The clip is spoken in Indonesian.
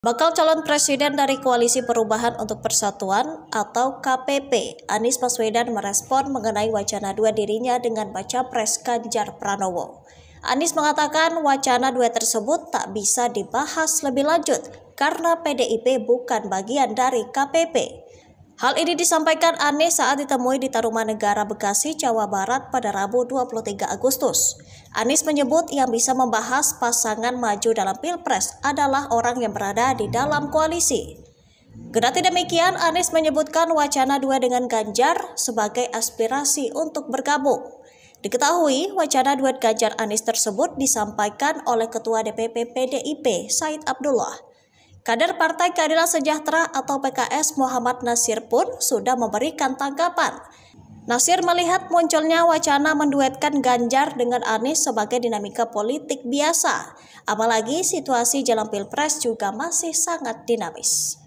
Bakal calon presiden dari Koalisi Perubahan untuk Persatuan atau KPP, Anies Baswedan merespon mengenai wacana dua dirinya dengan baca pres Ganjar Pranowo. Anies mengatakan wacana dua tersebut tak bisa dibahas lebih lanjut karena PDIP bukan bagian dari KPP. Hal ini disampaikan Anies saat ditemui di Tarumanegara Bekasi, Jawa Barat pada Rabu 23 Agustus. Anies menyebut yang bisa membahas pasangan maju dalam Pilpres adalah orang yang berada di dalam koalisi. tidak demikian, Anies menyebutkan wacana dua dengan Ganjar sebagai aspirasi untuk bergabung. Diketahui, wacana duet Ganjar Anies tersebut disampaikan oleh Ketua DPP PDIP, Said Abdullah. Kader Partai Keadilan Sejahtera atau PKS Muhammad Nasir pun sudah memberikan tanggapan. Nasir melihat munculnya wacana menduetkan Ganjar dengan Anies sebagai dinamika politik biasa, apalagi situasi jelang pilpres juga masih sangat dinamis.